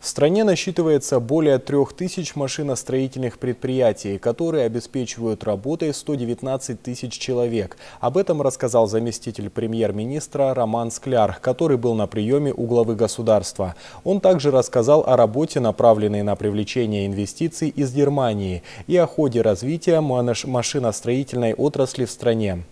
В стране насчитывается более 3000 машиностроительных предприятий, которые обеспечивают работой 119 тысяч человек. Об этом рассказал заместитель премьер-министра Роман Скляр, который был на приеме у главы государства. Он также рассказал о работе, направленной на привлечение инвестиций из Германии и о ходе развития машиностроительной отрасли в стране.